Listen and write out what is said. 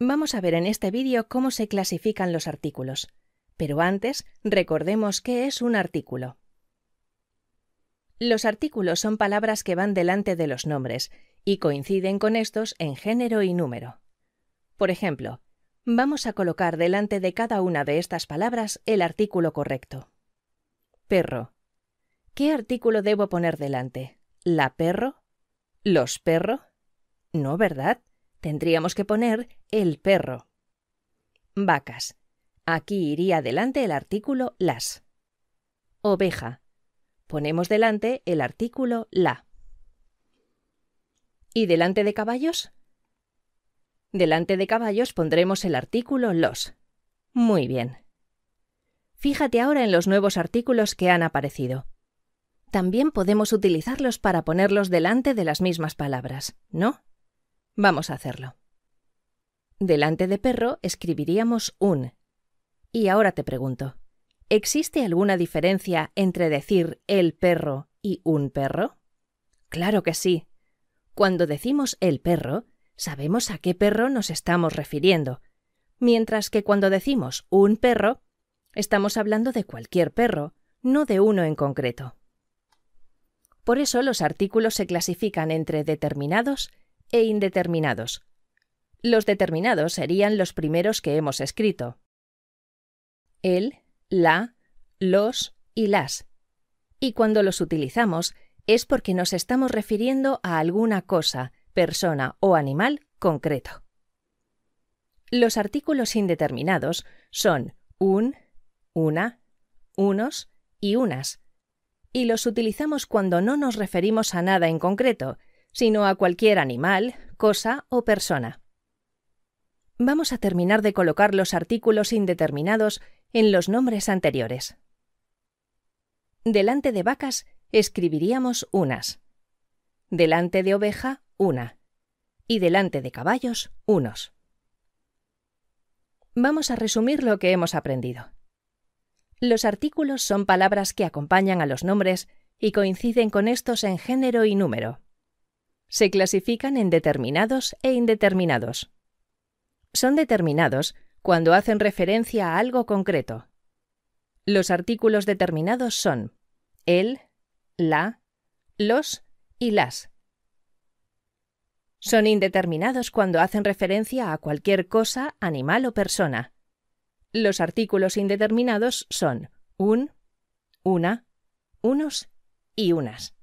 Vamos a ver en este vídeo cómo se clasifican los artículos, pero antes recordemos qué es un artículo. Los artículos son palabras que van delante de los nombres y coinciden con estos en género y número. Por ejemplo, vamos a colocar delante de cada una de estas palabras el artículo correcto. Perro. ¿Qué artículo debo poner delante? ¿La perro? ¿Los perro? No, ¿verdad? Tendríamos que poner el perro. Vacas. Aquí iría delante el artículo las. Oveja. Ponemos delante el artículo la. ¿Y delante de caballos? Delante de caballos pondremos el artículo los. Muy bien. Fíjate ahora en los nuevos artículos que han aparecido. También podemos utilizarlos para ponerlos delante de las mismas palabras, ¿no? Vamos a hacerlo. Delante de perro escribiríamos un. Y ahora te pregunto, ¿existe alguna diferencia entre decir el perro y un perro? Claro que sí. Cuando decimos el perro, sabemos a qué perro nos estamos refiriendo, mientras que cuando decimos un perro, estamos hablando de cualquier perro, no de uno en concreto. Por eso los artículos se clasifican entre determinados e indeterminados. Los determinados serían los primeros que hemos escrito. El, la, los y las. Y cuando los utilizamos es porque nos estamos refiriendo a alguna cosa, persona o animal concreto. Los artículos indeterminados son un, una, unos y unas, y los utilizamos cuando no nos referimos a nada en concreto, sino a cualquier animal, cosa o persona. Vamos a terminar de colocar los artículos indeterminados en los nombres anteriores. Delante de vacas escribiríamos unas, delante de oveja una y delante de caballos unos. Vamos a resumir lo que hemos aprendido. Los artículos son palabras que acompañan a los nombres y coinciden con estos en género y número se clasifican en determinados e indeterminados. Son determinados cuando hacen referencia a algo concreto. Los artículos determinados son el, la, los y las. Son indeterminados cuando hacen referencia a cualquier cosa, animal o persona. Los artículos indeterminados son un, una, unos y unas.